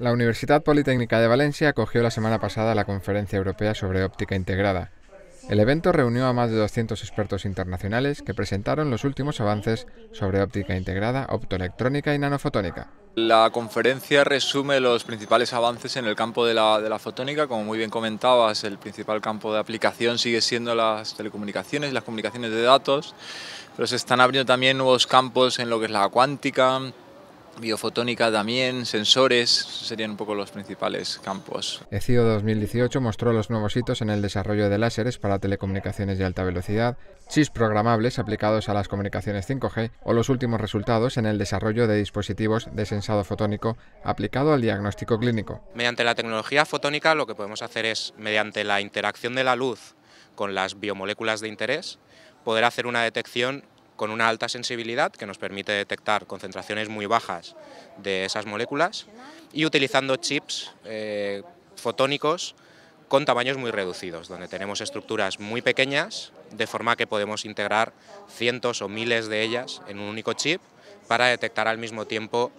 La Universidad Politécnica de Valencia acogió la semana pasada la Conferencia Europea sobre Óptica Integrada. El evento reunió a más de 200 expertos internacionales que presentaron los últimos avances sobre óptica integrada, optoelectrónica y nanofotónica. La conferencia resume los principales avances en el campo de la, de la, fotónica. Como muy bien comentabas, el principal campo de aplicación sigue siendo las telecomunicaciones, las comunicaciones de datos, pero se están abriendo también nuevos campos en lo que es la cuántica, Biofotónica también, sensores, serían un poco los principales campos. E ECIO 2018 mostró los nuevos hitos en el desarrollo de láseres para telecomunicaciones de alta velocidad, chips programables aplicados a las comunicaciones 5G o los últimos resultados en el desarrollo de dispositivos de sensado fotónico aplicado al diagnóstico clínico. Mediante la tecnología fotónica lo que podemos hacer es, mediante la interacción de la luz con las biomoléculas de interés, poder hacer una detección con una alta sensibilidad que nos permite detectar concentraciones muy bajas de esas moléculas y utilizando chips eh, fotónicos con tamaños muy reducidos, donde tenemos estructuras muy pequeñas, de forma que podemos integrar cientos o miles de ellas en un único chip para detectar al mismo tiempo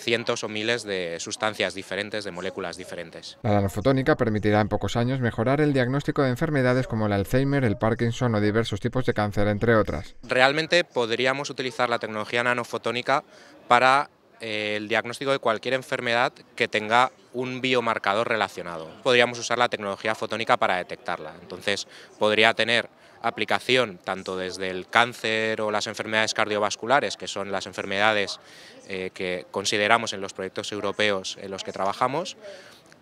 cientos o miles de sustancias diferentes, de moléculas diferentes. La nanofotónica permitirá en pocos años mejorar el diagnóstico de enfermedades como el Alzheimer, el Parkinson o diversos tipos de cáncer, entre otras. Realmente podríamos utilizar la tecnología nanofotónica para el diagnóstico de cualquier enfermedad que tenga un biomarcador relacionado. Podríamos usar la tecnología fotónica para detectarla. Entonces, podría tener aplicación tanto desde el cáncer o las enfermedades cardiovasculares, que son las enfermedades eh, que consideramos en los proyectos europeos en los que trabajamos,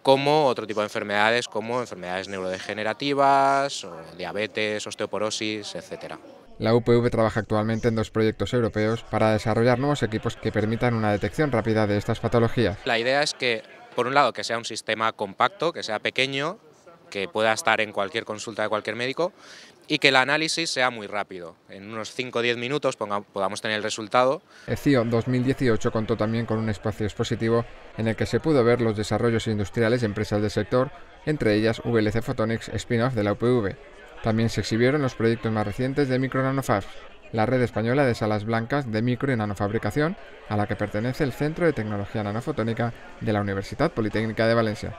como otro tipo de enfermedades como enfermedades neurodegenerativas, o diabetes, osteoporosis, etcétera. La UPV trabaja actualmente en dos proyectos europeos para desarrollar nuevos equipos que permitan una detección rápida de estas patologías. La idea es que, por un lado, que sea un sistema compacto, que sea pequeño, que pueda estar en cualquier consulta de cualquier médico y que el análisis sea muy rápido. En unos 5 o 10 minutos podamos tener el resultado. E ECIO 2018 contó también con un espacio expositivo en el que se pudo ver los desarrollos industriales de empresas del sector, entre ellas VLC Photonics, spin-off de la UPV. También se exhibieron los proyectos más recientes de Micro la red española de salas blancas de micro y nanofabricación, a la que pertenece el Centro de Tecnología Nanofotónica de la Universidad Politécnica de Valencia.